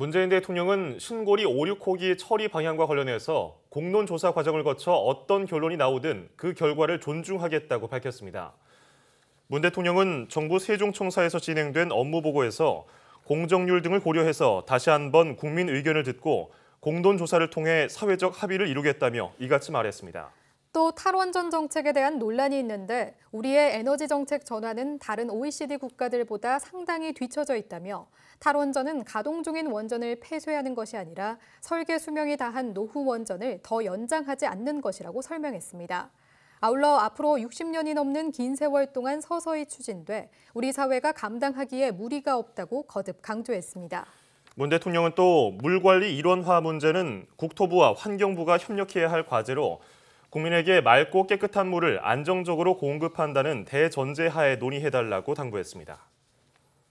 문재인 대통령은 신고리 5, 6호기 처리 방향과 관련해서 공론조사 과정을 거쳐 어떤 결론이 나오든 그 결과를 존중하겠다고 밝혔습니다. 문 대통령은 정부 세종청사에서 진행된 업무보고에서 공정률 등을 고려해서 다시 한번 국민 의견을 듣고 공론조사를 통해 사회적 합의를 이루겠다며 이같이 말했습니다. 또 탈원전 정책에 대한 논란이 있는데 우리의 에너지 정책 전환은 다른 OECD 국가들보다 상당히 뒤처져 있다며 탈원전은 가동 중인 원전을 폐쇄하는 것이 아니라 설계 수명이 다한 노후 원전을 더 연장하지 않는 것이라고 설명했습니다. 아울러 앞으로 60년이 넘는 긴 세월 동안 서서히 추진돼 우리 사회가 감당하기에 무리가 없다고 거듭 강조했습니다. 문 대통령은 또 물관리 일원화 문제는 국토부와 환경부가 협력해야 할 과제로 국민에게 맑고 깨끗한 물을 안정적으로 공급한다는 대전제 하에 논의해달라고 당부했습니다.